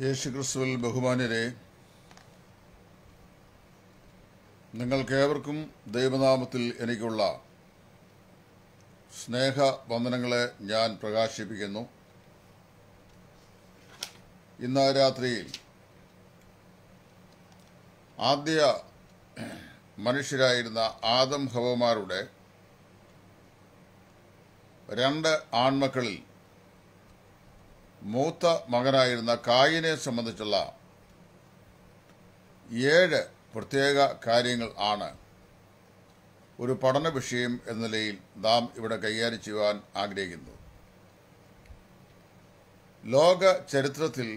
ക്രിസ്തുവിൽ ബഹുമാന്യരെ നിങ്ങൾക്കേവർക്കും ദൈവനാമത്തിൽ എനിക്കുള്ള സ്നേഹ വന്ദനങ്ങളെ ഞാൻ പ്രകാശിപ്പിക്കുന്നു ഇന്ന് രാത്രിയിൽ ആദ്യ മനുഷ്യരായിരുന്ന ആദം ഹവമാരുടെ രണ്ട് ആൺമക്കളിൽ മൂത്ത മകനായിരുന്ന കായിനെ സംബന്ധിച്ചുള്ള ഏഴ് പ്രത്യേക കാര്യങ്ങൾ ആണ് ഒരു പഠന വിഷയം എന്ന നിലയിൽ നാം ഇവിടെ കൈകാര്യം ചെയ്യുവാൻ ആഗ്രഹിക്കുന്നു ലോക ചരിത്രത്തിൽ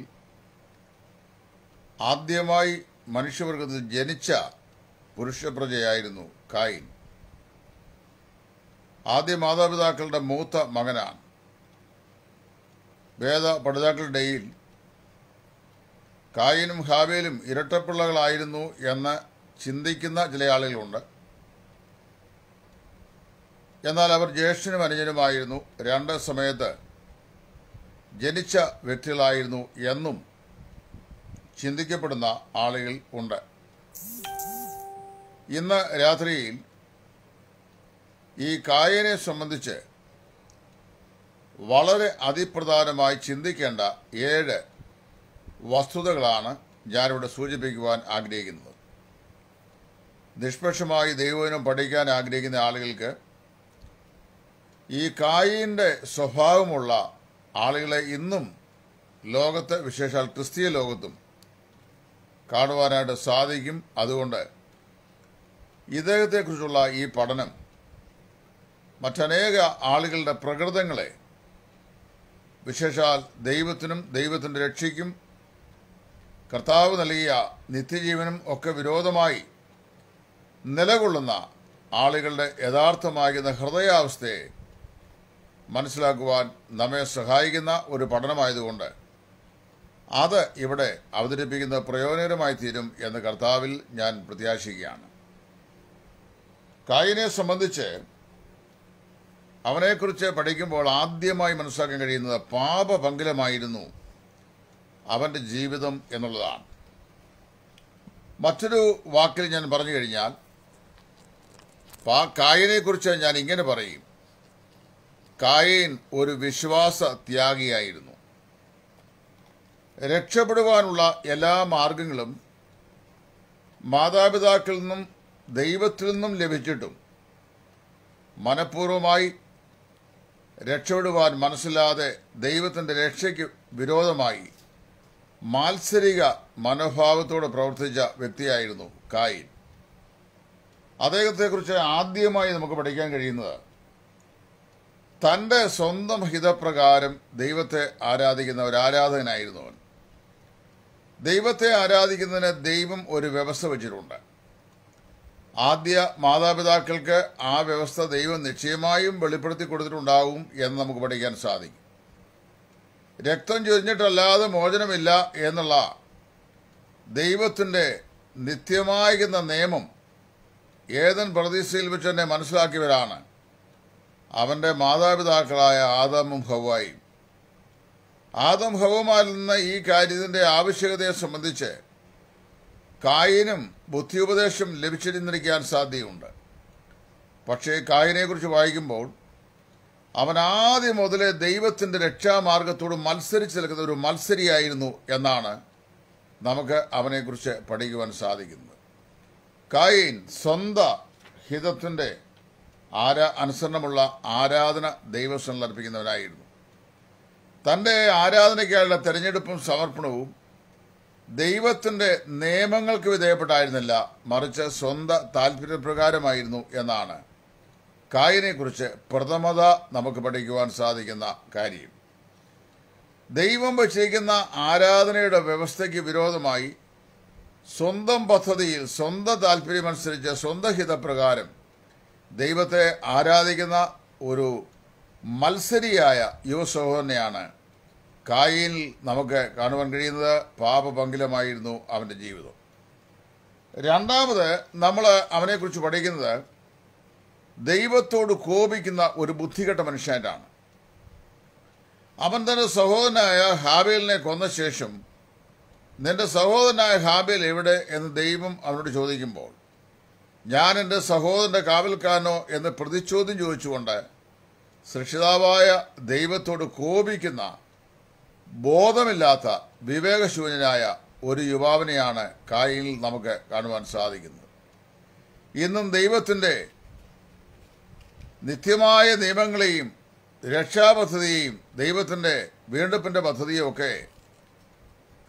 ആദ്യമായി മനുഷ്യവർഗത്തിൽ ജനിച്ച പുരുഷപ്രജയായിരുന്നു കായിൻ ആദ്യ മാതാപിതാക്കളുടെ മൂത്ത മകനാണ് വേദ പഠിതാക്കളുടെയിൽ കായനും ഹാബേലും ഇരട്ടപ്പിള്ളകളായിരുന്നു എന്ന് ചിന്തിക്കുന്ന ചില ആളുകളുണ്ട് എന്നാൽ അവർ ജ്യേഷ്ഠനും അനുജനുമായിരുന്നു രണ്ട് സമയത്ത് ജനിച്ച വ്യക്തികളായിരുന്നു എന്നും ചിന്തിക്കപ്പെടുന്ന ആളുകൾ ഉണ്ട് ഇന്ന് രാത്രിയിൽ ഈ കായനെ സംബന്ധിച്ച് വളരെ അതിപ്രധാനമായി ചിന്തിക്കേണ്ട ഏഴ് വസ്തുതകളാണ് ഞാനിവിടെ സൂചിപ്പിക്കുവാൻ ആഗ്രഹിക്കുന്നത് നിഷ്പക്ഷമായി ദൈവവിനും പഠിക്കാൻ ആഗ്രഹിക്കുന്ന ആളുകൾക്ക് ഈ കായിൻ്റെ സ്വഭാവമുള്ള ആളുകളെ ഇന്നും ലോകത്ത് വിശേഷാൽ ക്രിസ്തീയ ലോകത്തും കാണുവാനായിട്ട് സാധിക്കും അതുകൊണ്ട് ഇദ്ദേഹത്തെക്കുറിച്ചുള്ള ഈ പഠനം മറ്റനേക ആളുകളുടെ പ്രകൃതങ്ങളെ വിശേഷാൽ ദൈവത്തിനും ദൈവത്തിൻ്റെ രക്ഷയ്ക്കും കർത്താവ് നൽകിയ നിത്യജീവനും ഒക്കെ വിരോധമായി നിലകൊള്ളുന്ന ആളുകളുടെ യഥാർത്ഥമാകുന്ന ഹൃദയാവസ്ഥയെ മനസ്സിലാക്കുവാൻ നമ്മെ സഹായിക്കുന്ന ഒരു പഠനമായതുകൊണ്ട് അത് ഇവിടെ അവതരിപ്പിക്കുന്ന പ്രയോജനകരമായി തീരും എന്ന് കർത്താവിൽ ഞാൻ പ്രത്യാശിക്കുകയാണ് കായിനെ സംബന്ധിച്ച് അവനെക്കുറിച്ച് പഠിക്കുമ്പോൾ ആദ്യമായി മനസ്സിലാക്കാൻ കഴിയുന്നത് പാപഭംഗിലമായിരുന്നു അവൻ്റെ ജീവിതം എന്നുള്ളതാണ് മറ്റൊരു വാക്കിൽ ഞാൻ പറഞ്ഞു കഴിഞ്ഞാൽ കായനെക്കുറിച്ച് ഞാൻ ഇങ്ങനെ പറയും കായൻ ഒരു വിശ്വാസ ത്യാഗിയായിരുന്നു രക്ഷപ്പെടുവാനുള്ള എല്ലാ മാർഗങ്ങളും മാതാപിതാക്കളിൽ നിന്നും ദൈവത്തിൽ നിന്നും ലഭിച്ചിട്ടും മനഃപൂർവമായി രക്ഷപ്പെടുവാൻ മനസ്സില്ലാതെ ദൈവത്തിന്റെ രക്ഷയ്ക്ക് വിരോധമായി മാത്സരിക മനോഭാവത്തോട് പ്രവർത്തിച്ച വ്യക്തിയായിരുന്നു കായിൻ അദ്ദേഹത്തെക്കുറിച്ച് ആദ്യമായി നമുക്ക് പഠിക്കാൻ കഴിയുന്നത് തന്റെ സ്വന്തം ഹിതപ്രകാരം ദൈവത്തെ ആരാധിക്കുന്ന ഒരു ആരാധകനായിരുന്നു അവൻ ദൈവത്തെ ആരാധിക്കുന്നതിന് ദൈവം ഒരു വ്യവസ്ഥ വെച്ചിട്ടുണ്ട് ആദ്യ മാതാപിതാക്കൾക്ക് ആ വ്യവസ്ഥ ദൈവം നിശ്ചയമായും വെളിപ്പെടുത്തി കൊടുത്തിട്ടുണ്ടാവും എന്ന് നമുക്ക് പഠിക്കാൻ സാധിക്കും രക്തം ചൊരിഞ്ഞിട്ടല്ലാതെ മോചനമില്ല എന്നുള്ള ദൈവത്തിൻ്റെ നിത്യമായിരുന്ന നിയമം ഏതൻ പ്രതീക്ഷയിൽ വെച്ച് തന്നെ മനസ്സിലാക്കിയവരാണ് അവൻ്റെ മാതാപിതാക്കളായ ആദാമും ഹവായും ആദം ഹവമാരിൽ നിന്ന് ഈ കാര്യത്തിൻ്റെ ആവശ്യകതയെ സംബന്ധിച്ച് കായനും ബുദ്ധിയുപദേശം ലഭിച്ചിരുന്നിരിക്കാൻ സാധ്യതയുണ്ട് പക്ഷേ കായനെക്കുറിച്ച് വായിക്കുമ്പോൾ അവൻ ആദ്യം മുതലേ ദൈവത്തിൻ്റെ രക്ഷാമാർഗത്തോട് മത്സരിച്ച് നിൽക്കുന്ന ഒരു മത്സരിയായിരുന്നു എന്നാണ് നമുക്ക് അവനെക്കുറിച്ച് പഠിക്കുവാൻ സാധിക്കുന്നത് കായൻ സ്വന്ത ഹിതത്തിൻ്റെ ആരാ അനുസരണമുള്ള ആരാധന ദൈവസ്ഥനിൽ അർപ്പിക്കുന്നവനായിരുന്നു തൻ്റെ ആരാധനയ്ക്കായുള്ള തെരഞ്ഞെടുപ്പും സമർപ്പണവും ദൈവത്തിന്റെ നിയമങ്ങൾക്ക് വിധേയപ്പെട്ടായിരുന്നില്ല മറിച്ച് സ്വന്ത താല്പര്യപ്രകാരമായിരുന്നു എന്നാണ് കായനെക്കുറിച്ച് പ്രഥമത നമുക്ക് പഠിക്കുവാൻ സാധിക്കുന്ന കാര്യം ദൈവം വച്ചിരിക്കുന്ന ആരാധനയുടെ വ്യവസ്ഥയ്ക്ക് വിരോധമായി സ്വന്തം പദ്ധതിയിൽ സ്വന്തം താല്പര്യമനുസരിച്ച് സ്വന്തം ഹിതപ്രകാരം ദൈവത്തെ ആരാധിക്കുന്ന ഒരു മത്സരിയായ യുവസഹോദരനെയാണ് കായനിൽ നമുക്ക് കാണുവാൻ കഴിയുന്നത് പാപപങ്കിലമായിരുന്നു അവൻ്റെ ജീവിതം രണ്ടാമത് നമ്മൾ അവനെക്കുറിച്ച് പഠിക്കുന്നത് ദൈവത്തോട് കോപിക്കുന്ന ഒരു ബുദ്ധികെട്ട മനുഷ്യനായിട്ടാണ് അവൻ തൻ്റെ സഹോദരനായ ഹാബേലിനെ കൊന്ന ശേഷം നിന്റെ സഹോദരനായ ഹാബേൽ എവിടെ എന്ന് ദൈവം അവനോട് ചോദിക്കുമ്പോൾ ഞാൻ എൻ്റെ സഹോദരൻ്റെ കാവൽക്കാനോ എന്ന് പ്രതിചോദ്യം ചോദിച്ചുകൊണ്ട് സൃഷ്ടിതാവായ ദൈവത്തോട് കോപിക്കുന്ന ബോധമില്ലാത്ത വിവേകശൂന്യനായ ഒരു യുവാവിനെയാണ് കായനിൽ നമുക്ക് കാണുവാൻ സാധിക്കുന്നത് ഇന്നും ദൈവത്തിൻ്റെ നിത്യമായ നിയമങ്ങളെയും രക്ഷാപദ്ധതിയെയും ദൈവത്തിൻ്റെ വീണ്ടെടുപ്പിൻ്റെ പദ്ധതിയുമൊക്കെ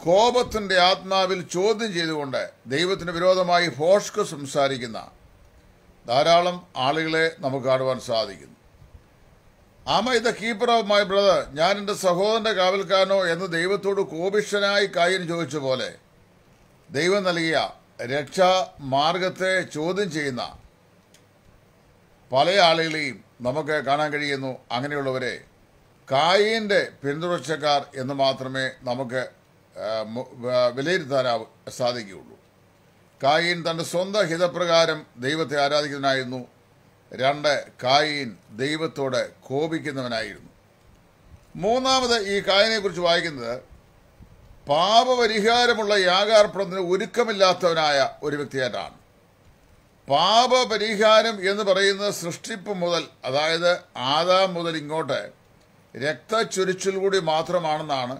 കോപത്തിൻ്റെ ആത്മാവിൽ ചോദ്യം ചെയ്തുകൊണ്ട് ദൈവത്തിന് വിരോധമായി ഫോഷ്ക്ക് സംസാരിക്കുന്ന ധാരാളം ആളുകളെ നമുക്ക് കാണുവാൻ സാധിക്കുന്നു ആമ ഇത് കീപ്പർ ഓഫ് മൈ ബ്രദർ ഞാൻ എന്റെ സഹോദരന്റെ കാവൽക്കാരനോ എന്ന് ദൈവത്തോട് കോപിഷ്ഠനായി കായിന് ചോദിച്ച പോലെ ദൈവം നൽകിയ രക്ഷാ മാർഗത്തെ ചോദ്യം ചെയ്യുന്ന പല ആളുകളെയും നമുക്ക് കാണാൻ കഴിയുന്നു അങ്ങനെയുള്ളവരെ കായിന്റെ പിന്തുടർച്ചക്കാർ എന്ന് മാത്രമേ നമുക്ക് വിലയിരുത്താനാവും സാധിക്കുകയുള്ളൂ കായിൻ തന്റെ സ്വന്തം ഹിതപ്രകാരം ദൈവത്തെ ആരാധിക്കുന്നതിനായിരുന്നു രണ്ട് കായീൻ ദൈവത്തോട് കോപിക്കുന്നവനായിരുന്നു മൂന്നാമത് ഈ കുറിച്ച് വായിക്കുന്നത് പാപപരിഹാരമുള്ള യാഗാർപ്പണത്തിന് ഒരുക്കമില്ലാത്തവനായ ഒരു വ്യക്തിയായിട്ടാണ് പാപപരിഹാരം എന്ന് പറയുന്നത് സൃഷ്ടിപ്പ് മുതൽ അതായത് ആദാം മുതൽ ഇങ്ങോട്ട് രക്തച്ചൊരിച്ചിൽ കൂടി മാത്രമാണെന്നാണ്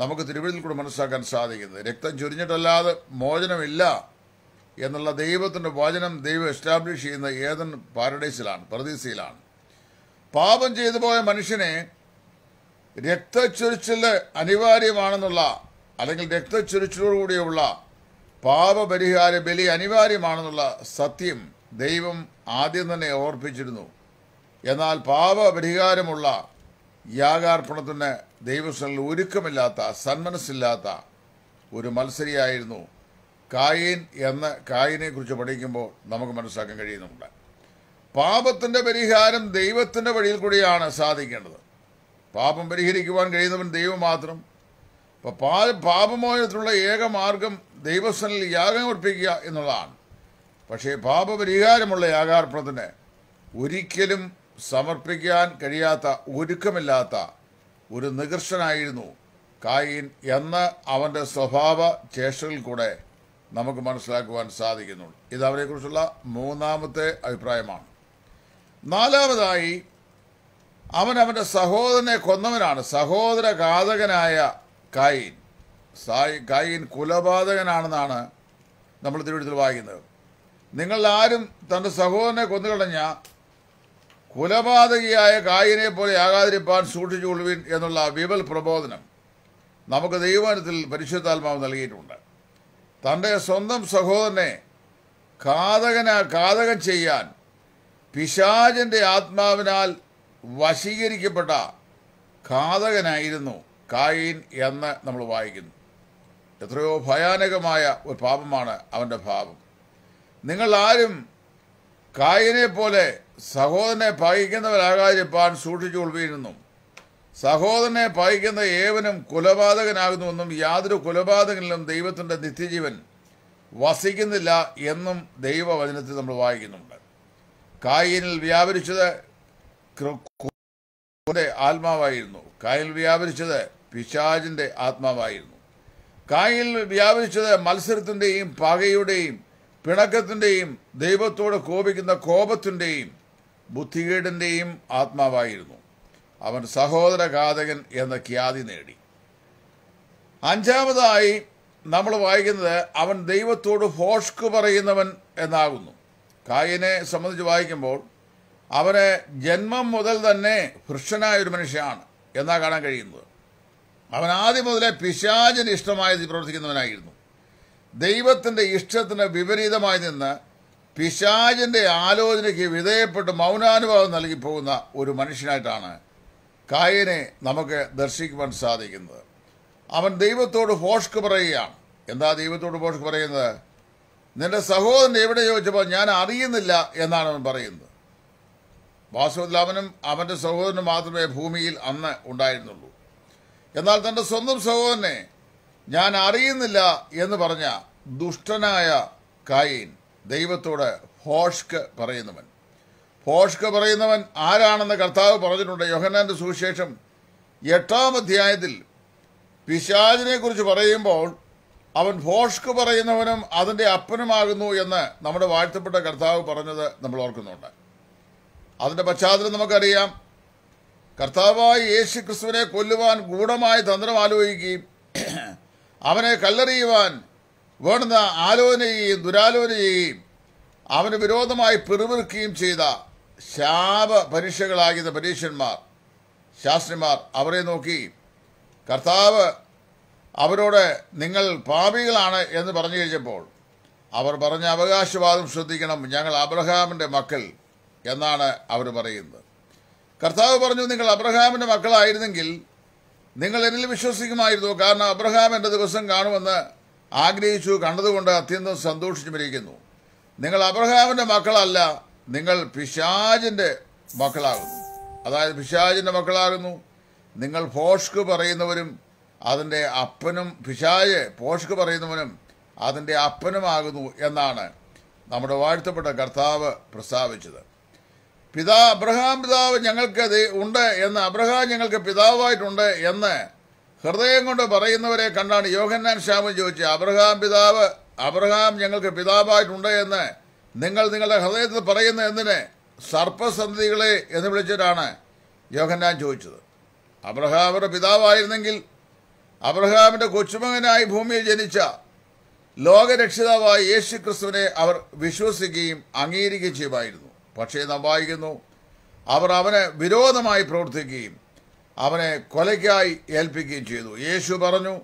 നമുക്ക് തിരുവഴുതിൽ കൂടി മനസ്സിലാക്കാൻ സാധിക്കുന്നത് രക്തം ചൊരിഞ്ഞിട്ടല്ലാതെ മോചനമില്ല എന്നുള്ള ദൈവത്തിൻ്റെ വചനം ദൈവം എസ്റ്റാബ്ലിഷ് ചെയ്യുന്ന ഏതൻ പാരഡൈസിലാണ് പ്രതീസയിലാണ് പാപം ചെയ്തു പോയ മനുഷ്യനെ രക്തച്ചൊരിച്ചിൽ അനിവാര്യമാണെന്നുള്ള അല്ലെങ്കിൽ രക്തച്ചൊരിച്ചിലോടുകൂടിയുള്ള പാപപരിഹാര ബലി അനിവാര്യമാണെന്നുള്ള സത്യം ദൈവം ആദ്യം തന്നെ ഓർപ്പിച്ചിരുന്നു എന്നാൽ പാപപരിഹാരമുള്ള യാഗാർപ്പണത്തിന് ദൈവസ്ഥനിൽ ഒരുക്കമില്ലാത്ത സന്മനസ്സില്ലാത്ത ഒരു മത്സരിയായിരുന്നു കായീൻ എന്ന കുറിച്ച് പഠിക്കുമ്പോൾ നമുക്ക് മനസ്സിലാക്കാൻ കഴിയുന്നുണ്ട് പാപത്തിൻ്റെ പരിഹാരം ദൈവത്തിൻ്റെ വഴിയിൽ കൂടിയാണ് സാധിക്കേണ്ടത് പാപം പരിഹരിക്കുവാൻ കഴിയുന്നവൻ ദൈവം മാത്രം അപ്പം പാ പാപമോചനത്തിനുള്ള ഏക മാർഗം ദൈവസ്ഥനിൽ യാഗം അർപ്പിക്കുക എന്നുള്ളതാണ് പക്ഷേ പാപപരിഹാരമുള്ള യാഗാർപ്പണത്തിന് ഒരിക്കലും സമർപ്പിക്കാൻ കഴിയാത്ത ഒരുക്കമില്ലാത്ത ഒരു നികർഷനായിരുന്നു കായിൻ എന്ന് അവൻ്റെ സ്വഭാവ ചേഷ്ടകളിൽ കൂടെ നമുക്ക് മനസ്സിലാക്കുവാൻ സാധിക്കുന്നുള്ളൂ ഇത് അവരെക്കുറിച്ചുള്ള മൂന്നാമത്തെ അഭിപ്രായമാണ് നാലാമതായി അവൻ അവൻ്റെ സഹോദരനെ കൊന്നവനാണ് സഹോദര ഘാതകനായ കായിൻ സായി കായിൻ കുലപാതകനാണെന്നാണ് നമ്മൾ തിരുവിടുത്തിൽ വായിക്കുന്നത് നിങ്ങൾ ആരും തൻ്റെ സഹോദരനെ കൊന്നുകളഞ്ഞ കുലപാതകിയായ കായിനെ പോലെ ആകാതിരിപ്പാൻ കൊള്ളുവിൻ എന്നുള്ള വിപൽ പ്രബോധനം നമുക്ക് ദൈവാനത്തിൽ പരിശുദ്ധാത്മാവ് നൽകിയിട്ടുണ്ട് തൻ്റെ സ്വന്തം സഹോദരനെ കാതകന കാതകം ചെയ്യാൻ പിശാചന്റെ ആത്മാവിനാൽ വശീകരിക്കപ്പെട്ട ഘാതകനായിരുന്നു കായിൻ എന്ന് നമ്മൾ വായിക്കുന്നു എത്രയോ ഭയാനകമായ ഒരു പാപമാണ് അവൻ്റെ പാപം നിങ്ങൾ ആരും കായിനെ പോലെ സഹോദരനെ പകയ്ക്കുന്നവരാകാതിരിപ്പാൻ സൂക്ഷിച്ചു കൊള്ളുന്നു സഹോദരനെ പായിക്കുന്ന ഏവനും കുലപാതകനാകുന്നുവെന്നും യാതൊരു കുലപാതകനിലും ദൈവത്തിൻ്റെ നിത്യജീവൻ വസിക്കുന്നില്ല എന്നും ദൈവവചനത്തിൽ നമ്മൾ വായിക്കുന്നുണ്ട് കായിനിൽ വ്യാപരിച്ചത് ആത്മാവായിരുന്നു കായിൽ വ്യാപരിച്ചത് പിശാജിൻ്റെ ആത്മാവായിരുന്നു കായിൽ വ്യാപരിച്ചത് മത്സരത്തിൻ്റെയും പകയുടെയും പിണക്കത്തിൻ്റെയും ദൈവത്തോട് കോപിക്കുന്ന കോപത്തിൻ്റെയും ബുദ്ധികേടിൻ്റെയും ആത്മാവായിരുന്നു അവൻ ഘാതകൻ എന്ന ഖ്യാതി നേടി അഞ്ചാമതായി നമ്മൾ വായിക്കുന്നത് അവൻ ദൈവത്തോട് ഹോഷ്ക് പറയുന്നവൻ എന്നാകുന്നു കായിനെ സംബന്ധിച്ച് വായിക്കുമ്പോൾ അവനെ ജന്മം മുതൽ തന്നെ ഹൃഷ്യനായ ഒരു മനുഷ്യനാണ് എന്നാ കാണാൻ കഴിയുന്നത് അവൻ ആദ്യം മുതലേ പിശാചിന് ഇഷ്ടമായി പ്രവർത്തിക്കുന്നവനായിരുന്നു ദൈവത്തിൻ്റെ ഇഷ്ടത്തിന് വിപരീതമായി നിന്ന് പിശാചിൻ്റെ ആലോചനയ്ക്ക് വിധേയപ്പെട്ട് മൗനാനുഭാവം നൽകി പോകുന്ന ഒരു മനുഷ്യനായിട്ടാണ് കായനെ നമുക്ക് ദർശിക്കുവാൻ സാധിക്കുന്നത് അവൻ ദൈവത്തോട് ഫോഷ്ക്ക് പറയുകയാണ് എന്താ ദൈവത്തോട് ഫോഷ്ക്ക് പറയുന്നത് നിന്റെ സഹോദരൻ എവിടെ ചോദിച്ചപ്പോൾ ഞാൻ അറിയുന്നില്ല എന്നാണ് അവൻ പറയുന്നത് വാസുദ്ലാമനും അവൻ്റെ സഹോദരനും മാത്രമേ ഭൂമിയിൽ അന്ന് ഉണ്ടായിരുന്നുള്ളൂ എന്നാൽ തൻ്റെ സ്വന്തം സഹോദരനെ ഞാൻ അറിയുന്നില്ല എന്ന് പറഞ്ഞ ദുഷ്ടനായ കായീൻ ദൈവത്തോട് ഹോഷ്ക്ക് പറയുന്നവൻ പോഷ്ക പറയുന്നവൻ ആരാണെന്ന് കർത്താവ് പറഞ്ഞിട്ടുണ്ട് യോഹനാന്റെ സുവിശേഷം എട്ടാം അധ്യായത്തിൽ പിശാചിനെ കുറിച്ച് പറയുമ്പോൾ അവൻ ഫോഷ്ക് പറയുന്നവനും അതിൻ്റെ അപ്പനുമാകുന്നു എന്ന് നമ്മുടെ വാഴ്ത്തപ്പെട്ട കർത്താവ് പറഞ്ഞത് നമ്മൾ ഓർക്കുന്നുണ്ട് അതിൻ്റെ പശ്ചാത്തലം നമുക്കറിയാം കർത്താവായി യേശു ക്രിസ്തുവിനെ കൊല്ലുവാൻ ഗൂഢമായ തന്ത്രം ആലോചിക്കുകയും അവനെ കല്ലെറിയുവാൻ വേണ്ടുന്ന ആലോചന ചെയ്യുകയും ദുരാലോചന ചെയ്യുകയും അവന് വിരോധമായി പിറുവിറുക്കുകയും ചെയ്ത ശാപ പരീക്ഷകളാകുന്ന പരീക്ഷന്മാർ ശാസ്ത്രിമാർ അവരെ നോക്കി കർത്താവ് അവരോട് നിങ്ങൾ പാപികളാണ് എന്ന് പറഞ്ഞു കഴിഞ്ഞപ്പോൾ അവർ പറഞ്ഞ അവകാശവാദം ശ്രദ്ധിക്കണം ഞങ്ങൾ അബ്രഹാമിൻ്റെ മക്കൾ എന്നാണ് അവർ പറയുന്നത് കർത്താവ് പറഞ്ഞു നിങ്ങൾ അബ്രഹാമിൻ്റെ മക്കളായിരുന്നെങ്കിൽ നിങ്ങൾ എന്നിൽ വിശ്വസിക്കുമായിരുന്നു കാരണം അബ്രഹാം എൻ്റെ ദിവസം കാണുമെന്ന് ആഗ്രഹിച്ചു കണ്ടതുകൊണ്ട് അത്യന്തം മരിക്കുന്നു നിങ്ങൾ അബ്രഹാമിൻ്റെ മക്കളല്ല നിങ്ങൾ പിശാജിൻ്റെ മക്കളാകുന്നു അതായത് പിശാജിൻ്റെ മക്കളാകുന്നു നിങ്ങൾ ഫോഷ്ക്ക് പറയുന്നവരും അതിൻ്റെ അപ്പനും പിശാജ് ഫോഷ്ക്ക് പറയുന്നവനും അതിൻ്റെ അപ്പനുമാകുന്നു എന്നാണ് നമ്മുടെ വാഴ്ത്തപ്പെട്ട കർത്താവ് പ്രസ്താവിച്ചത് പിതാ അബ്രഹാം പിതാവ് ഞങ്ങൾക്ക് ഉണ്ട് എന്ന് അബ്രഹാം ഞങ്ങൾക്ക് പിതാവായിട്ടുണ്ട് എന്ന് ഹൃദയം കൊണ്ട് പറയുന്നവരെ കണ്ടാണ് യോഹന്നാൻ ശ്യാമൻ ചോദിച്ചത് അബ്രഹാം പിതാവ് അബ്രഹാം ഞങ്ങൾക്ക് പിതാവായിട്ടുണ്ട് എന്ന് നിങ്ങൾ നിങ്ങളുടെ ഹൃദയത്തിൽ പറയുന്ന എന്തിനെ സർപ്പസന്തതികളെ എന്ന് വിളിച്ചിട്ടാണ് യോഹന്നാൻ ചോദിച്ചത് അബ്രഹാമിൻ്റെ പിതാവായിരുന്നെങ്കിൽ അബ്രഹാമിൻ്റെ കൊച്ചുമകനായി ഭൂമിയിൽ ജനിച്ച ലോകരക്ഷിതാവായ യേശു ക്രിസ്തുവിനെ അവർ വിശ്വസിക്കുകയും അംഗീകരിക്കുകയും ചെയ്യുമായിരുന്നു പക്ഷേ നാം വായിക്കുന്നു അവർ അവനെ വിരോധമായി പ്രവർത്തിക്കുകയും അവനെ കൊലയ്ക്കായി ഏൽപ്പിക്കുകയും ചെയ്തു യേശു പറഞ്ഞു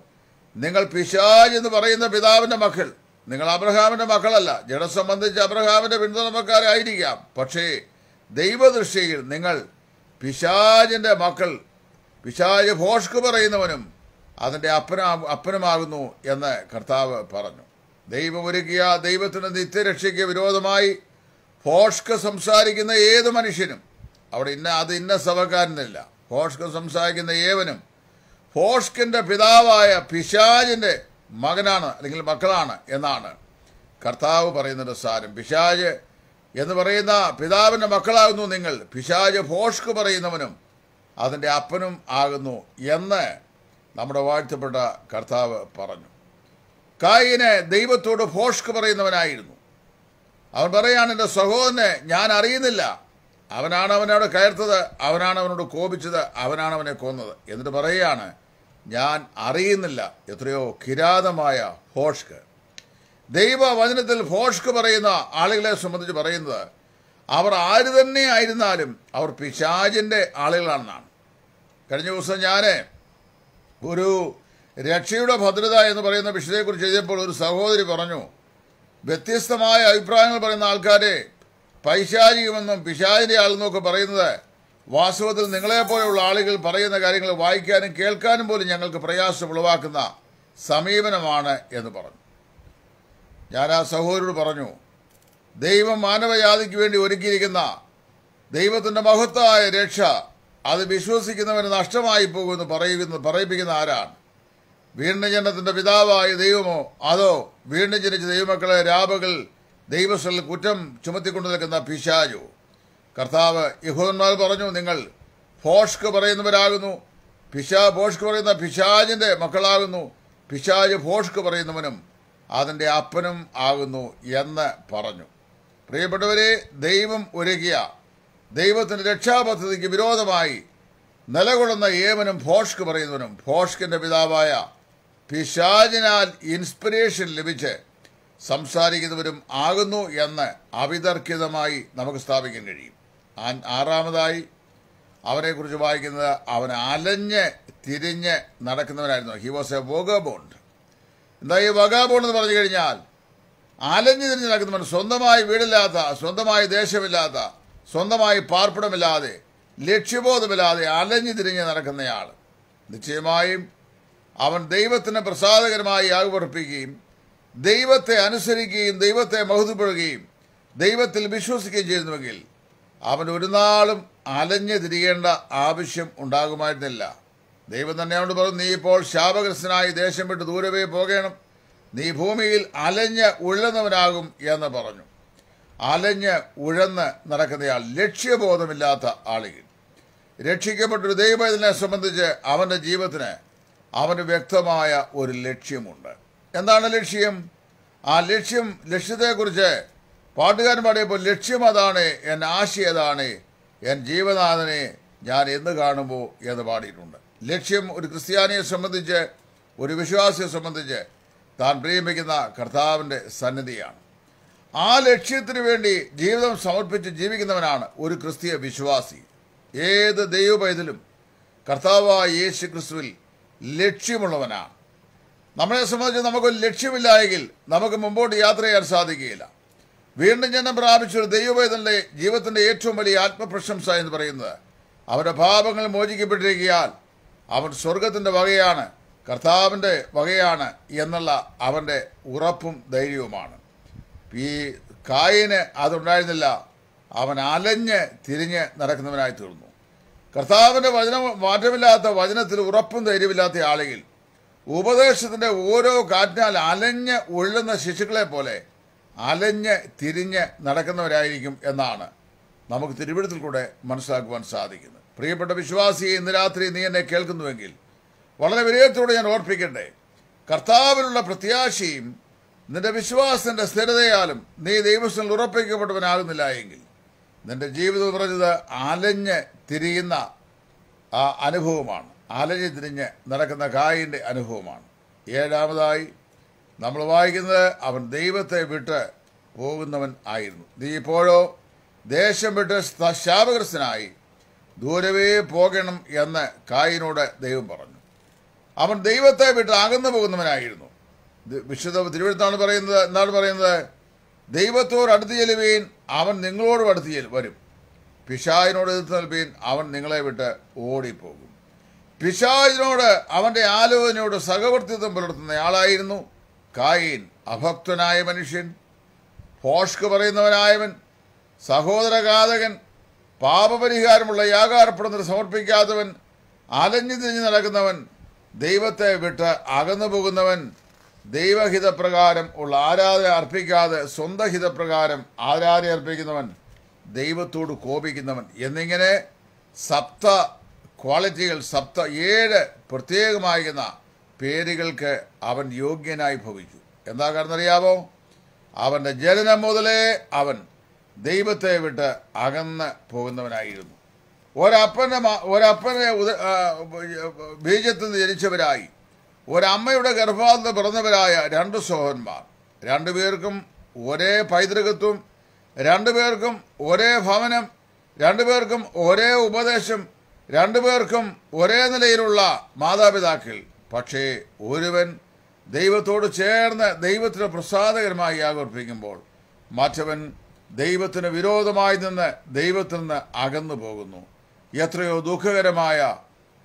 നിങ്ങൾ പിശാജ് എന്ന് പറയുന്ന പിതാവിൻ്റെ മക്കൾ നിങ്ങൾ അബ്രഹാമിൻ്റെ മക്കളല്ല ജഡം സംബന്ധിച്ച് അബ്രഹാമിൻ്റെ പിന്തുണക്കാരായിരിക്കാം പക്ഷേ ദൈവദൃഷ്ടിയിൽ നിങ്ങൾ പിശാജിൻ്റെ മക്കൾ പിശാജ് ഭോഷ്ക്ക് പറയുന്നവനും അതിൻ്റെ അപ്പനാ അപ്പനുമാകുന്നു എന്ന് കർത്താവ് പറഞ്ഞു ദൈവമൊരുക്കിയ ദൈവത്തിൻ്റെ നിത്യരക്ഷയ്ക്ക് വിരോധമായി ഫോഷ്ക്ക് സംസാരിക്കുന്ന ഏത് മനുഷ്യനും അവിടെ ഇന്ന അത് ഇന്ന സഭക്കാരനില്ല ഫോഷ്ക്ക് സംസാരിക്കുന്ന ഏവനും ഫോഷ്കിൻ്റെ പിതാവായ പിശാജിൻ്റെ മകനാണ് അല്ലെങ്കിൽ മക്കളാണ് എന്നാണ് കർത്താവ് പറയുന്നതിൻ്റെ സാരം പിശാജ് എന്ന് പറയുന്ന പിതാവിൻ്റെ മക്കളാകുന്നു നിങ്ങൾ പിശാജ് ഭോഷ്ക്ക് പറയുന്നവനും അതിൻ്റെ അപ്പനും ആകുന്നു എന്ന് നമ്മുടെ വാഴ്ത്തപ്പെട്ട കർത്താവ് പറഞ്ഞു കായിനെ ദൈവത്തോട് ഭോഷ്ക്ക് പറയുന്നവനായിരുന്നു അവൻ പറയാണ് എൻ്റെ സഹോദരനെ ഞാൻ അറിയുന്നില്ല അവനാണ് അവനോട് കയർത്തത് അവനാണ് അവനോട് കോപിച്ചത് അവനാണ് അവനെ കൊന്നത് എന്നിട്ട് പറയുകയാണ് ഞാൻ അറിയുന്നില്ല എത്രയോ കിരാതമായ ഹോഷ്ക് ദൈവവചനത്തിൽ ഹോഷ്ക് പറയുന്ന ആളുകളെ സംബന്ധിച്ച് പറയുന്നത് അവർ ആര് തന്നെ ആയിരുന്നാലും അവർ പിശാചിൻ്റെ ആളുകളാണെന്നാണ് കഴിഞ്ഞ ദിവസം ഞാൻ ഒരു രക്ഷയുടെ ഭദ്രത എന്ന് പറയുന്ന വിഷയത്തെക്കുറിച്ച് എഴുതിയപ്പോൾ ഒരു സഹോദരി പറഞ്ഞു വ്യത്യസ്തമായ അഭിപ്രായങ്ങൾ പറയുന്ന ആൾക്കാരെ പൈശാചികമെന്നും പിശാചിൻ്റെ ആളെന്നൊക്കെ പറയുന്നത് വാസ്തവത്തിൽ നിങ്ങളെപ്പോലെയുള്ള ആളുകൾ പറയുന്ന കാര്യങ്ങൾ വായിക്കാനും കേൾക്കാനും പോലും ഞങ്ങൾക്ക് പ്രയാസം ഉളവാക്കുന്ന സമീപനമാണ് എന്ന് പറഞ്ഞു ഞാൻ ആ സഹോദരോട് പറഞ്ഞു ദൈവം മാനവജാതിക്ക് വേണ്ടി ഒരുക്കിയിരിക്കുന്ന ദൈവത്തിൻ്റെ മഹത്തായ രക്ഷ അത് വിശ്വസിക്കുന്നവന് നഷ്ടമായി പോകുമെന്ന് പറയുന്ന പറയിപ്പിക്കുന്ന ആരാണ് വീണ്ടും ജനത്തിൻ്റെ പിതാവായ ദൈവമോ അതോ വീണ്ടും ജനിച്ച ദൈവമക്കളെ രാപകൾ ദൈവസ്ഥലിൽ കുറ്റം ചുമത്തിക്കൊണ്ടു നിൽക്കുന്ന പിശാജോ കർത്താവ് യഹോന്മാർ പറഞ്ഞു നിങ്ങൾ ഫോഷ്ക്ക് പറയുന്നവരാകുന്നു പിശാ ഫോഷ്ക്ക് പറയുന്ന പിശാജിൻ്റെ മക്കളാകുന്നു പിശാജ് ഫോഷ്ക്ക് പറയുന്നവനും അതിൻ്റെ അപ്പനും ആകുന്നു എന്ന് പറഞ്ഞു പ്രിയപ്പെട്ടവരെ ദൈവം ഒരുക്കിയ ദൈവത്തിൻ്റെ രക്ഷാപദ്ധതിക്ക് വിരോധമായി നിലകൊള്ളുന്ന ഏവനും ഫോഷ്ക്ക് പറയുന്നവനും ഫോഷ്കിൻ്റെ പിതാവായ പിശാജിനാൽ ഇൻസ്പിരേഷൻ ലഭിച്ച് സംസാരിക്കുന്നവരും ആകുന്നു എന്ന് അവിതർക്കിതമായി നമുക്ക് സ്ഥാപിക്കാൻ കഴിയും ആറാമതായി അവരെക്കുറിച്ച് വായിക്കുന്നത് അവൻ അലഞ്ഞ് തിരിഞ്ഞ് നടക്കുന്നവനായിരുന്നു ഹി വാസ് എ വോഗബോണ്ട് എന്താ ഈ വകാബോണ്ട് എന്ന് പറഞ്ഞു കഴിഞ്ഞാൽ അലഞ്ഞു തിരിഞ്ഞ് നടക്കുന്നവൻ സ്വന്തമായി വീടില്ലാത്ത സ്വന്തമായി ദേശമില്ലാത്ത സ്വന്തമായി പാർപ്പിടമില്ലാതെ ലക്ഷ്യബോധമില്ലാതെ അലഞ്ഞു തിരിഞ്ഞ് നടക്കുന്നയാൾ നിശ്ചയമായും അവൻ ദൈവത്തിന് പ്രസാദകരമായി ആകുപഠിപ്പിക്കുകയും ദൈവത്തെ അനുസരിക്കുകയും ദൈവത്തെ മഹുതപ്പെടുകയും ദൈവത്തിൽ വിശ്വസിക്കുകയും ചെയ്യുന്നുവെങ്കിൽ അവൻ ഒരു നാളും അലഞ്ഞു തിരിയേണ്ട ആവശ്യം ഉണ്ടാകുമായിരുന്നില്ല ദൈവം തന്നെ അവനോട് പറഞ്ഞു നീ ഇപ്പോൾ ശാപഗ്രസ്തനായി ദേശം വിട്ട് ദൂരവേ പോകണം നീ ഭൂമിയിൽ അലഞ്ഞ് ഉഴന്നവനാകും എന്ന് പറഞ്ഞു അലഞ്ഞ് ഉഴന്ന് നടക്കുന്നയാൾ ലക്ഷ്യബോധമില്ലാത്ത ആളുകൾ രക്ഷിക്കപ്പെട്ടൊരു ദൈവത്തിനെ സംബന്ധിച്ച് അവൻ്റെ ജീവിതത്തിന് അവന് വ്യക്തമായ ഒരു ലക്ഷ്യമുണ്ട് എന്താണ് ലക്ഷ്യം ആ ലക്ഷ്യം ലക്ഷ്യത്തെക്കുറിച്ച് പാട്ടുകാരൻ പാടിയപ്പോൾ ലക്ഷ്യം അതാണ് എൻ ആശയം അതാണ് എൻ ജീവനാഥനെ ഞാൻ എന്ന് കാണുമ്പോൾ എന്ന് പാടിയിട്ടുണ്ട് ലക്ഷ്യം ഒരു ക്രിസ്ത്യാനിയെ സംബന്ധിച്ച് ഒരു വിശ്വാസിയെ സംബന്ധിച്ച് താൻ പ്രിയമിക്കുന്ന കർത്താവിൻ്റെ സന്നിധിയാണ് ആ ലക്ഷ്യത്തിനു വേണ്ടി ജീവിതം സമർപ്പിച്ച് ജീവിക്കുന്നവനാണ് ഒരു ക്രിസ്തീയ വിശ്വാസി ഏത് ദൈവപൈതലും കർത്താവായ യേശു ക്രിസ്തുവിൽ ലക്ഷ്യമുള്ളവനാണ് നമ്മളെ സംബന്ധിച്ച് നമുക്കൊരു ലക്ഷ്യമില്ലായെങ്കിൽ നമുക്ക് മുമ്പോട്ട് യാത്ര ചെയ്യാൻ സാധിക്കുകയില്ല വീണ്ടും ജനം പ്രാപിച്ചൊരു ദൈവവേദനയിലെ ജീവിതത്തിൻ്റെ ഏറ്റവും വലിയ ആത്മപ്രശംസ എന്ന് പറയുന്നത് അവരുടെ പാപങ്ങൾ മോചിക്കപ്പെട്ടിരിക്കയാൽ അവൻ സ്വർഗത്തിൻ്റെ വകയാണ് കർത്താവിൻ്റെ വകയാണ് എന്നുള്ള അവൻ്റെ ഉറപ്പും ധൈര്യവുമാണ് ഈ കായിന് അതുണ്ടായിരുന്നില്ല അവൻ അലഞ്ഞ് തിരിഞ്ഞ് നടക്കുന്നവനായി തീർന്നു കർത്താവിൻ്റെ വചനം മാറ്റമില്ലാത്ത വചനത്തിൽ ഉറപ്പും ധൈര്യമില്ലാത്ത ആളുകൾ ഉപദേശത്തിൻ്റെ ഓരോ കാറ്റിനാൽ അലഞ്ഞ് ഉള്ളുന്ന ശിശുക്കളെ പോലെ അലഞ്ഞ് തിരിഞ്ഞ് നടക്കുന്നവരായിരിക്കും എന്നാണ് നമുക്ക് തിരുവിടത്തിൽ കൂടെ മനസ്സിലാക്കുവാൻ സാധിക്കുന്നത് പ്രിയപ്പെട്ട വിശ്വാസിയെ ഇന്ന് രാത്രി നീ എന്നെ കേൾക്കുന്നുവെങ്കിൽ വളരെ വിനയത്തോടെ ഞാൻ ഓർപ്പിക്കട്ടെ കർത്താവിലുള്ള പ്രത്യാശയും നിന്റെ വിശ്വാസത്തിൻ്റെ സ്ഥിരതയാലും നീ ദൈവസ്ഥനിൽ ഉറപ്പിക്കപ്പെട്ടവനാകുന്നില്ല എങ്കിൽ നിന്റെ ജീവിതം നിറഞ്ഞത് അലഞ്ഞ് തിരിയുന്ന ആ അനുഭവമാണ് അലഞ്ഞ് തിരിഞ്ഞ് നടക്കുന്ന കായിൻ്റെ അനുഭവമാണ് ഏഴാമതായി നമ്മൾ വായിക്കുന്നത് അവൻ ദൈവത്തെ വിട്ട് പോകുന്നവൻ ആയിരുന്നു നീ ഇപ്പോഴോ ദേശം വിട്ട് ശാപഗ്രസ്തനായി ദൂരവേ പോകണം എന്ന് കായിനോട് ദൈവം പറഞ്ഞു അവൻ ദൈവത്തെ വിട്ട് അകന്നു പോകുന്നവനായിരുന്നു വിശുദ്ധ തിരുവഴുത്താണ് പറയുന്നത് എന്താണ് പറയുന്നത് ദൈവത്തോട് അടുത്ത് ചെല്ലുവീൻ അവൻ നിങ്ങളോട് അടുത്ത് വരും പിശാജിനോട് എതിർത്ത് നിൽപ്പീൻ അവൻ നിങ്ങളെ വിട്ട് ഓടിപ്പോകും പിശാജിനോട് അവൻ്റെ ആലോചനയോട് സഹവർത്തിത്വം പുലർത്തുന്ന ആളായിരുന്നു കായിൻ അഭക്തനായ മനുഷ്യൻ ഭോഷ്ക് പറയുന്നവനായവൻ സഹോദരഘാതകൻ പാപപരിഹാരമുള്ള യാഗാർപ്പണത്തിന് സമർപ്പിക്കാത്തവൻ അലഞ്ഞു തിരിഞ്ഞു നടക്കുന്നവൻ ദൈവത്തെ വിട്ട് അകന്നു പോകുന്നവൻ ദൈവഹിതപ്രകാരം ഉള്ള ആരാധന അർപ്പിക്കാതെ സ്വന്തം ഹിതപ്രകാരം ആരാധന അർപ്പിക്കുന്നവൻ ദൈവത്തോട് കോപിക്കുന്നവൻ എന്നിങ്ങനെ സപ്ത ക്വാളിറ്റികൾ സപ്ത ഏഴ് പ്രത്യേകമായിരുന്ന പേരുകൾക്ക് അവൻ യോഗ്യനായി ഭവിച്ചു എന്താ കാരണറിയാവോ അവന്റെ ജനനം മുതലേ അവൻ ദൈവത്തെ വിട്ട് അകന്ന് പോകുന്നവനായിരുന്നു ഒരപ്പൻ്റെ ഒരപ്പനെ ഉദ ബീജത്തിൽ നിന്ന് ജനിച്ചവരായി ഒരമ്മയുടെ ഗർഭാന്തം പിറന്നവരായ രണ്ട് സോഹന്മാർ രണ്ടുപേർക്കും ഒരേ പൈതൃകത്വം രണ്ടുപേർക്കും ഒരേ ഭവനം രണ്ടുപേർക്കും ഒരേ ഉപദേശം രണ്ടുപേർക്കും ഒരേ നിലയിലുള്ള മാതാപിതാക്കൾ പക്ഷേ ഒരുവൻ ദൈവത്തോട് ചേർന്ന് ദൈവത്തിന് പ്രസാദകരമായി ആകർപ്പിക്കുമ്പോൾ മറ്റവൻ ദൈവത്തിന് വിരോധമായി നിന്ന് ദൈവത്തിൽ നിന്ന് അകന്നു പോകുന്നു എത്രയോ ദുഃഖകരമായ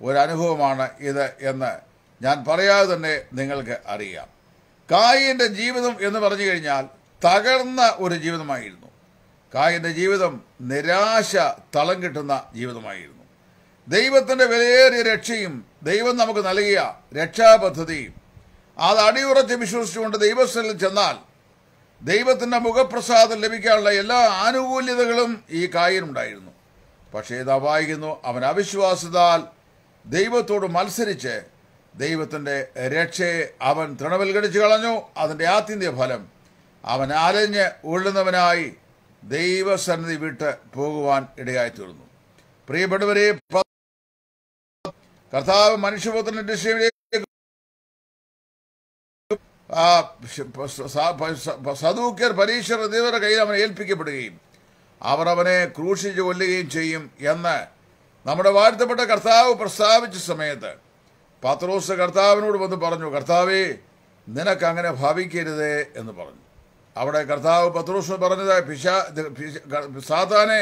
ഒരനുഭവമാണ് ഇത് എന്ന് ഞാൻ പറയാതെ തന്നെ നിങ്ങൾക്ക് അറിയാം കായിൻ്റെ ജീവിതം എന്ന് പറഞ്ഞു കഴിഞ്ഞാൽ തകർന്ന ഒരു ജീവിതമായിരുന്നു കായിൻ്റെ ജീവിതം നിരാശ തളം കിട്ടുന്ന ജീവിതമായിരുന്നു ദൈവത്തിൻ്റെ വിലയേറിയ രക്ഷയും ദൈവം നമുക്ക് നൽകിയ രക്ഷാപദ്ധതിയും അത് അടിയുറച്ച് വിശ്വസിച്ചുകൊണ്ട് ദൈവസ്ഥലിൽ ചെന്നാൽ ദൈവത്തിൻ്റെ മുഖപ്രസാദം ലഭിക്കാനുള്ള എല്ലാ ആനുകൂല്യതകളും ഈ കായിനുണ്ടായിരുന്നു പക്ഷേ ഇതാ വായിക്കുന്നു അവൻ അവിശ്വാസത്താൽ ദൈവത്തോട് മത്സരിച്ച് ദൈവത്തിൻ്റെ രക്ഷയെ അവൻ തൃണവൽഗണിച്ച് കളഞ്ഞു അതിൻ്റെ ആത്യന്തിക ഫലം അവൻ അലഞ്ഞ് ഉള്ളുന്നവനായി ദൈവസന്നിധി വിട്ട് പോകുവാൻ ഇടയായിത്തീർന്നു പ്രിയപ്പെട്ടവരെ കർത്താവ് മനുഷ്യപുത്രന്റെ രക്ഷയിലേക്ക് സദൂക്യർ പരീക്ഷർ എന്നിവരുടെ കയ്യിൽ അവനെ ഏൽപ്പിക്കപ്പെടുകയും അവർ അവനെ ക്രൂശിച്ച് കൊല്ലുകയും ചെയ്യും എന്ന് നമ്മുടെ വാഴ്ത്തപ്പെട്ട കർത്താവ് പ്രസ്താവിച്ച സമയത്ത് പത്രോസ് കർത്താവിനോട് വന്ന് പറഞ്ഞു കർത്താവേ നിനക്ക് അങ്ങനെ ഭാവിക്കരുതേ എന്ന് പറഞ്ഞു അവിടെ കർത്താവ് പത്രോസ് പറഞ്ഞത് പിശാ സാത്താനെ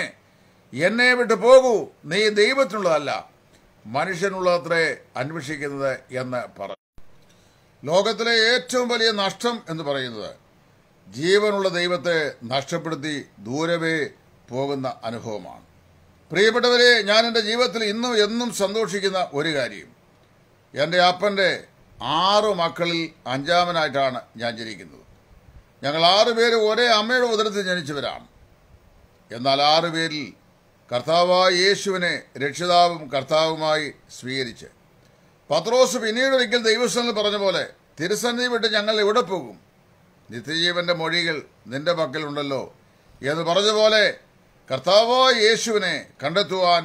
എന്നെ വിട്ടു പോകൂ നീ ദൈവത്തിനുള്ളതല്ല മനുഷ്യനുള്ളത്രേ അന്വേഷിക്കുന്നത് എന്ന് പറഞ്ഞു ലോകത്തിലെ ഏറ്റവും വലിയ നഷ്ടം എന്ന് പറയുന്നത് ജീവനുള്ള ദൈവത്തെ നഷ്ടപ്പെടുത്തി ദൂരവേ പോകുന്ന അനുഭവമാണ് പ്രിയപ്പെട്ടവരെ ഞാൻ എൻ്റെ ജീവിതത്തിൽ ഇന്നും എന്നും സന്തോഷിക്കുന്ന ഒരു കാര്യം എൻ്റെ അപ്പൻ്റെ ആറ് മക്കളിൽ അഞ്ചാമനായിട്ടാണ് ഞാൻ ജനിക്കുന്നത് ഞങ്ങൾ ആറുപേരും ഒരേ അമ്മയുടെ ഉദരത്തിൽ ജനിച്ചവരാണ് എന്നാൽ ആറുപേരിൽ കർത്താവായ യേശുവിനെ രക്ഷിതാവും കർത്താവുമായി സ്വീകരിച്ച് പത്രോസ് പിന്നീട് ഒരിക്കൽ ദൈവസ്ഥാനിൽ പറഞ്ഞ പോലെ തിരുസന്നി വിട്ട് ഞങ്ങൾ എവിടെ പോകും നിത്യജീവന്റെ മൊഴികൾ നിന്റെ പക്കലുണ്ടല്ലോ എന്ന് പറഞ്ഞ പോലെ കർത്താവായ യേശുവിനെ കണ്ടെത്തുവാൻ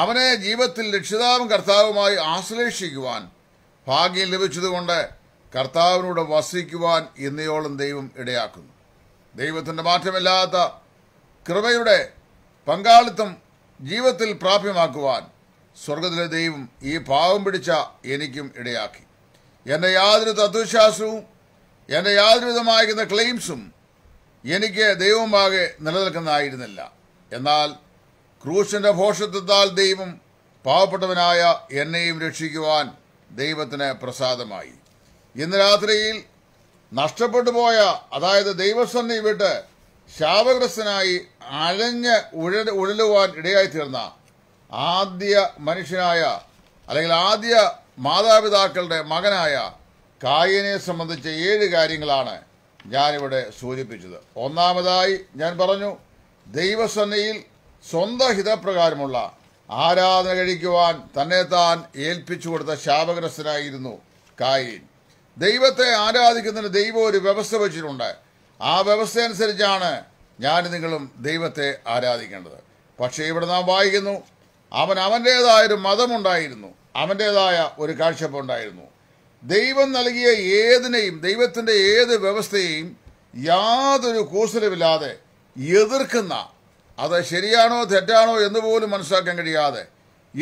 അവനെ ജീവിതത്തിൽ രക്ഷിതാവും കർത്താവുമായി ആശ്ലേഷിക്കുവാൻ ഭാഗ്യം ലഭിച്ചതുകൊണ്ട് കർത്താവിനോട് വസിക്കുവാൻ ഇന്നയോളം ദൈവം ഇടയാക്കുന്നു ദൈവത്തിൻ്റെ മാറ്റമില്ലാത്ത കൃപയുടെ പങ്കാളിത്തം ജീവിതത്തിൽ പ്രാപ്യമാക്കുവാൻ സ്വർഗത്തിലെ ദൈവം ഈ പാവം പിടിച്ച എനിക്കും ഇടയാക്കി എൻ്റെ യാതൊരു തത്വശ്വാസവും എൻ്റെ യാതൊരുവിധമായിരുന്ന ക്ലെയിംസും എനിക്ക് ദൈവമാകെ നിലനിൽക്കുന്നതായിരുന്നില്ല എന്നാൽ ക്രൂശൻ്റെ ഭോഷത്വത്താൽ ദൈവം പാവപ്പെട്ടവനായ എന്നെയും രക്ഷിക്കുവാൻ ദൈവത്തിന് പ്രസാദമായി ഇന്ന് രാത്രിയിൽ നഷ്ടപ്പെട്ടു പോയ അതായത് ദൈവസന്നി വിട്ട് ശാപഗ്രസ്തനായി അഴഞ്ഞ് ഉഴ ഉഴലുവാൻ ഇടയായിത്തീർന്ന ആദ്യ മനുഷ്യനായ അല്ലെങ്കിൽ ആദ്യ മാതാപിതാക്കളുടെ മകനായ കായിനെ സംബന്ധിച്ച ഏഴ് കാര്യങ്ങളാണ് ഞാനിവിടെ സൂചിപ്പിച്ചത് ഒന്നാമതായി ഞാൻ പറഞ്ഞു ദൈവസന്നിയിൽ സ്വന്തം ഹിതപ്രകാരമുള്ള ആരാധന കഴിക്കുവാൻ തന്നെ താൻ ഏൽപ്പിച്ചു കൊടുത്ത ശാപഗ്രസ്തനായിരുന്നു കായിൻ ദൈവത്തെ ആരാധിക്കുന്നതിന് ദൈവം ഒരു വ്യവസ്ഥ വെച്ചിട്ടുണ്ട് ആ വ്യവസ്ഥ അനുസരിച്ചാണ് ഞാൻ നിങ്ങളും ദൈവത്തെ ആരാധിക്കേണ്ടത് പക്ഷേ ഇവിടെ നാം വായിക്കുന്നു അവൻ അവൻ്റേതായൊരു മതമുണ്ടായിരുന്നു അവൻ്റേതായ ഒരു കാഴ്ചപ്പുണ്ടായിരുന്നു ദൈവം നൽകിയ ഏതിനെയും ദൈവത്തിൻ്റെ ഏത് വ്യവസ്ഥയെയും യാതൊരു കൂസലുമില്ലാതെ എതിർക്കുന്ന അത് ശരിയാണോ തെറ്റാണോ എന്ന് പോലും മനസ്സിലാക്കാൻ കഴിയാതെ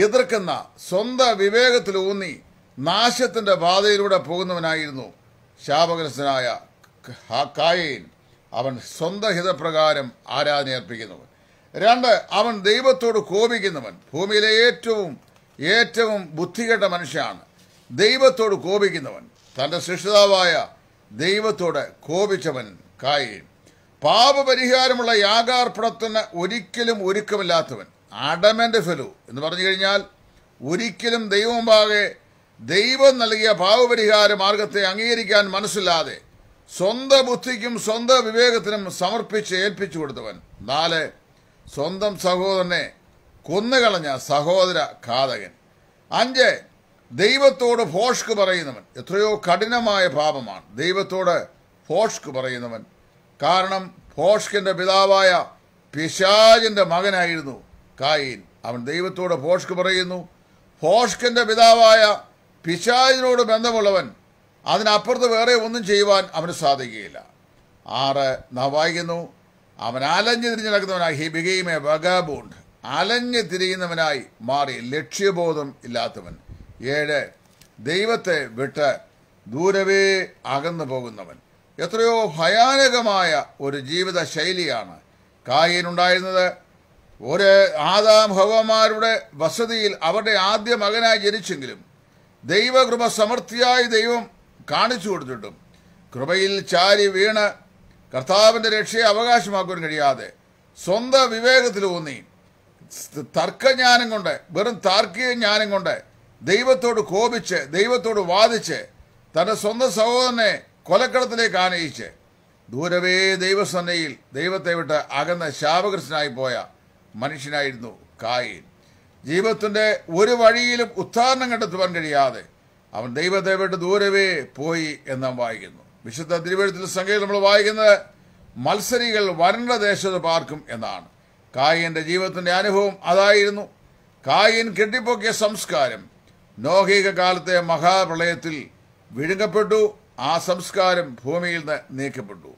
എതിർക്കുന്ന സ്വന്തം വിവേകത്തിൽ ഊന്നി നാശത്തിൻ്റെ പാതയിലൂടെ പോകുന്നവനായിരുന്നു ശാപഗ്രസ്തനായ കായേൻ അവൻ സ്വന്തം ഹിതപ്രകാരം ആരാധനയർപ്പിക്കുന്നവൻ രണ്ട് അവൻ ദൈവത്തോട് കോപിക്കുന്നവൻ ഭൂമിയിലെ ഏറ്റവും ഏറ്റവും ബുദ്ധികെട്ട മനുഷ്യനാണ് ദൈവത്തോട് കോപിക്കുന്നവൻ തന്റെ സൃഷ്ടിതാവായ ദൈവത്തോട് കോപിച്ചവൻ കായി പാപപരിഹാരമുള്ള യാഗാർപ്പണത്തിന് ഒരിക്കലും ഒരുക്കമില്ലാത്തവൻ അടമന്റെ ഫെലു എന്ന് പറഞ്ഞു കഴിഞ്ഞാൽ ഒരിക്കലും ദൈവമുമ്പാകെ ദൈവം നൽകിയ പാപപരിഹാര മാർഗത്തെ അംഗീകരിക്കാൻ മനസ്സില്ലാതെ സ്വന്തം ബുദ്ധിക്കും സ്വന്തം വിവേകത്തിനും സമർപ്പിച്ച് ഏൽപ്പിച്ചു കൊടുത്തവൻ നാല് സ്വന്തം സഹോദരനെ കൊന്നുകളഞ്ഞ സഹോദര ഘാതകൻ അഞ്ച് ദൈവത്തോട് ഫോഷ്ക്ക് പറയുന്നവൻ എത്രയോ കഠിനമായ പാപമാണ് ദൈവത്തോട് ഫോഷ്ക്ക് പറയുന്നവൻ കാരണം ഫോഷ്കിന്റെ പിതാവായ പിശാജിന്റെ മകനായിരുന്നു കായിൻ അവൻ ദൈവത്തോട് ഫോഷ്ക്ക് പറയുന്നു ഫോഷ്കിന്റെ പിതാവായ പിശാജിനോട് ബന്ധമുള്ളവൻ അതിനപ്പുറത്ത് വേറെ ഒന്നും ചെയ്യുവാൻ അവന് സാധിക്കുകയില്ല ആറ് നവായിക്കുന്നു അവൻ അലഞ്ഞു തിരിഞ്ഞു നടക്കുന്നവനായി ഹി ബിഗീമെ അലഞ്ഞു തിരിയുന്നവനായി മാറി ലക്ഷ്യബോധം ഇല്ലാത്തവൻ ഏഴ് ദൈവത്തെ വിട്ട് ദൂരവേ അകന്നു പോകുന്നവൻ എത്രയോ ഭയാനകമായ ഒരു ജീവിത ശൈലിയാണ് കായനുണ്ടായിരുന്നത് ഒരു ആദാം ഭവന്മാരുടെ വസതിയിൽ അവരുടെ ആദ്യ മകനായി ജനിച്ചെങ്കിലും ദൈവകൃപ സമർത്ഥിയായ ദൈവം കാണിച്ചു കൊടുത്തിട്ടും കൃപയിൽ ചാരി വീണ് കർത്താവിൻ്റെ രക്ഷയെ അവകാശമാക്കുവാൻ കഴിയാതെ സ്വന്തം വിവേകത്തിൽ ഊന്നി തർക്കജ്ഞാനം കൊണ്ട് വെറും താർക്കിക ജ്ഞാനം കൊണ്ട് ദൈവത്തോട് കോപിച്ച് ദൈവത്തോട് വാദിച്ച് തൻ്റെ സ്വന്തം സഹോദരനെ കൊലക്കടത്തിലേക്ക് ആനയിച്ച് ദൂരവേ ദൈവസന്നയിൽ ദൈവത്തെ വിട്ട് അകന്ന ശാപകൃഷ്ണനായി പോയ മനുഷ്യനായിരുന്നു കായി ജീവിതത്തിൻ്റെ ഒരു വഴിയിലും ഉദ്ധാരണം കണ്ടെത്തുവാൻ കഴിയാതെ അവൻ ദൈവത്തെ ദൂരവേ പോയി എന്ന് നാം വായിക്കുന്നു വിശുദ്ധ തിരുവഴുത്തിൽ സംഖ്യയിൽ നമ്മൾ വായിക്കുന്നത് മത്സരികൾ വരണ്ട ദേശത്ത് പാർക്കും എന്നാണ് കായിൻ്റെ ജീവിതത്തിൻ്റെ അനുഭവം അതായിരുന്നു കായിൻ കെട്ടിപ്പൊക്കിയ സംസ്കാരം നോഹിക കാലത്തെ മഹാപ്രളയത്തിൽ വിഴുങ്ങപ്പെട്ടു ആ സംസ്കാരം ഭൂമിയിൽ നിന്ന് നീക്കപ്പെട്ടു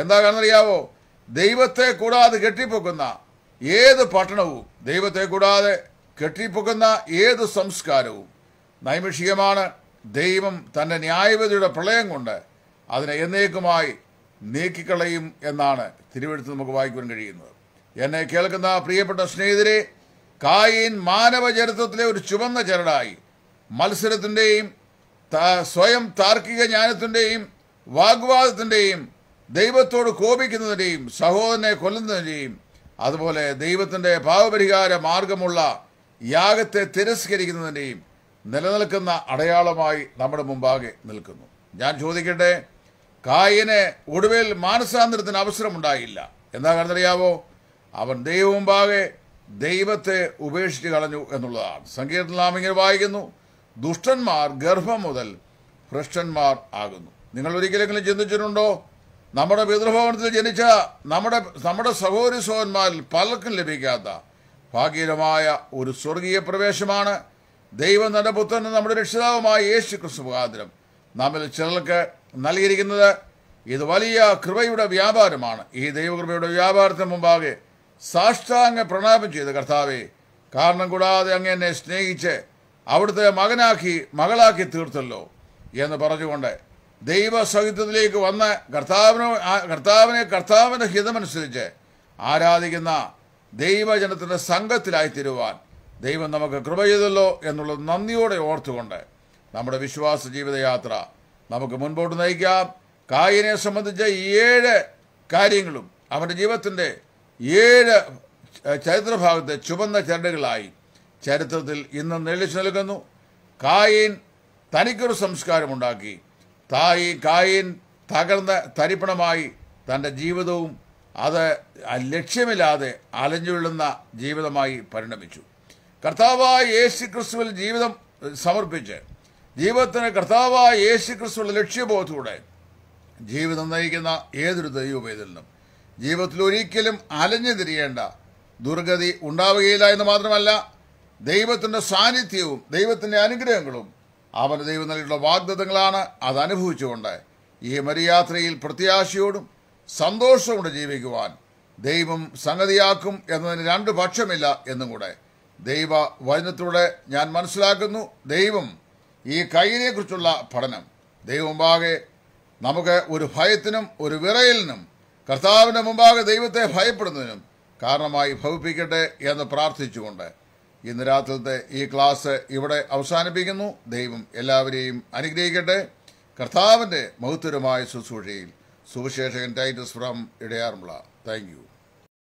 എന്താണെന്നറിയാവോ ദൈവത്തെ കൂടാതെ കെട്ടിപ്പൊക്കുന്ന ഏത് പട്ടണവും ദൈവത്തെ കൂടാതെ കെട്ടിപ്പൊക്കുന്ന ഏത് സംസ്കാരവും നൈമിഷികമാണ് ദൈവം തൻ്റെ ന്യായവിധിയുടെ പ്രളയം കൊണ്ട് അതിനെ എന്നേക്കുമായി നീക്കിക്കളയും എന്നാണ് തിരുവെടുത്ത് നമുക്ക് വായിക്കുവാൻ കഴിയുന്നത് എന്നെ കേൾക്കുന്ന പ്രിയപ്പെട്ട സ്നേഹിതരെ കായീൻ മാനവചരിത്രത്തിലെ ഒരു ചുവന്ന ചരടായി മത്സരത്തിൻ്റെയും സ്വയം താർക്കിക ജ്ഞാനത്തിൻ്റെയും വാഗ്വാദത്തിൻ്റെയും ദൈവത്തോട് കോപിക്കുന്നതിൻ്റെയും സഹോദരനെ കൊല്ലുന്നതിൻ്റെയും അതുപോലെ ദൈവത്തിൻ്റെ പാവപരിഹാര മാർഗമുള്ള യാഗത്തെ തിരസ്കരിക്കുന്നതിൻ്റെയും നിലനിൽക്കുന്ന അടയാളമായി നമ്മുടെ മുമ്പാകെ നിൽക്കുന്നു ഞാൻ ചോദിക്കട്ടെ കായിന് ഒടുവിൽ മാനസാന്തരത്തിന് അവസരമുണ്ടായില്ല എന്താ കാരണമറിയാവോ അവൻ മുമ്പാകെ ദൈവത്തെ ഉപേക്ഷിച്ച് കളഞ്ഞു എന്നുള്ളതാണ് നാം ഇങ്ങനെ വായിക്കുന്നു ദുഷ്ടന്മാർ ഗർഭം മുതൽ ഭ്രഷ്ടന്മാർ ആകുന്നു നിങ്ങൾ ഒരിക്കലെങ്കിലും ചിന്തിച്ചിട്ടുണ്ടോ നമ്മുടെ പിതൃഭവനത്തിൽ ജനിച്ച നമ്മുടെ നമ്മുടെ സഹോദരി സഹോദരന്മാരിൽ പലർക്കും ലഭിക്കാത്ത ഭാഗ്യകരമായ ഒരു സ്വർഗീയ പ്രവേശമാണ് ദൈവം തൻ്റെ പുത്രൻ നമ്മുടെ രക്ഷിതാവുമായ യേശു ക്രിസ്തു മുഖാന്തരം നമ്മിൽ ചിലർക്ക് നൽകിയിരിക്കുന്നത് ഇത് വലിയ കൃപയുടെ വ്യാപാരമാണ് ഈ ദൈവകൃപയുടെ വ്യാപാരത്തിന് മുമ്പാകെ സാഷ്ടാംഗ പ്രണാപം ചെയ്ത കർത്താവെ കാരണം കൂടാതെ അങ്ങ് എന്നെ സ്നേഹിച്ച് അവിടുത്തെ മകനാക്കി മകളാക്കി തീർത്തല്ലോ എന്ന് പറഞ്ഞുകൊണ്ട് ദൈവസഹിത്വത്തിലേക്ക് വന്ന് കർത്താവിനോ കർത്താവിനെ കർത്താവിൻ്റെ ഹിതമനുസരിച്ച് ആരാധിക്കുന്ന ദൈവജനത്തിൻ്റെ സംഘത്തിലായി തീരുവാൻ ദൈവം നമുക്ക് കൃപ ചെയ്തല്ലോ എന്നുള്ളത് നന്ദിയോടെ ഓർത്തുകൊണ്ട് നമ്മുടെ വിശ്വാസ ജീവിതയാത്ര നമുക്ക് മുൻപോട്ട് നയിക്കാം കായിനെ സംബന്ധിച്ച ഏഴ് കാര്യങ്ങളും അവൻ്റെ ജീവിതത്തിൻ്റെ ഏഴ് ചരിത്രഭാഗത്തെ ചുവന്ന ചരടുകളായി ചരിത്രത്തിൽ ഇന്ന് നെളിച്ചു നൽകുന്നു കായിൻ തനിക്കൊരു സംസ്കാരമുണ്ടാക്കി തായി കായിൻ തകർന്ന തരിപ്പണമായി തൻ്റെ ജീവിതവും അത് ലക്ഷ്യമില്ലാതെ അലഞ്ഞുകൊള്ളുന്ന ജീവിതമായി പരിണമിച്ചു കർത്താവായ യേശു ക്രിസ്തുവിൽ ജീവിതം സമർപ്പിച്ച് ജീവിതത്തിന് കർത്താവായ യേശു ക്രിസ്തുവിലെ ലക്ഷ്യബോധത്തോടെ ജീവിതം നയിക്കുന്ന ഏതൊരു ദൈവവേദലിനും ജീവിതത്തിൽ ഒരിക്കലും അലഞ്ഞു തിരിയേണ്ട ദുർഗതി ഉണ്ടാവുകയില്ല എന്ന് മാത്രമല്ല ദൈവത്തിൻ്റെ സാന്നിധ്യവും ദൈവത്തിൻ്റെ അനുഗ്രഹങ്ങളും അവന് ദൈവം നൽകിയിട്ടുള്ള വാഗ്ദത്തങ്ങളാണ് അത് ഈ മരിയാത്രയിൽ പ്രത്യാശയോടും സന്തോഷവും ജീവിക്കുവാൻ ദൈവം സംഗതിയാക്കും എന്നതിന് രണ്ട് പക്ഷമില്ല എന്നും കൂടെ ദൈവ വചനത്തിലൂടെ ഞാൻ മനസ്സിലാക്കുന്നു ദൈവം ഈ കയ്യിനെക്കുറിച്ചുള്ള പഠനം മുമ്പാകെ നമുക്ക് ഒരു ഭയത്തിനും ഒരു വിറയലിനും കർത്താവിൻ്റെ മുമ്പാകെ ദൈവത്തെ ഭയപ്പെടുന്നതിനും കാരണമായി ഭവിപ്പിക്കട്ടെ എന്ന് പ്രാർത്ഥിച്ചുകൊണ്ട് ഇന്ന് രാത്രിത്തെ ഈ ക്ലാസ് ഇവിടെ അവസാനിപ്പിക്കുന്നു ദൈവം എല്ലാവരെയും അനുഗ്രഹിക്കട്ടെ കർത്താവിൻ്റെ മഹത്വരമായ ശുശ്രൂഷയിൽ സുവിശേഷകൻ ടൈറ്റസ് ഫ്രം ഇടയാറുമുള്ള താങ്ക്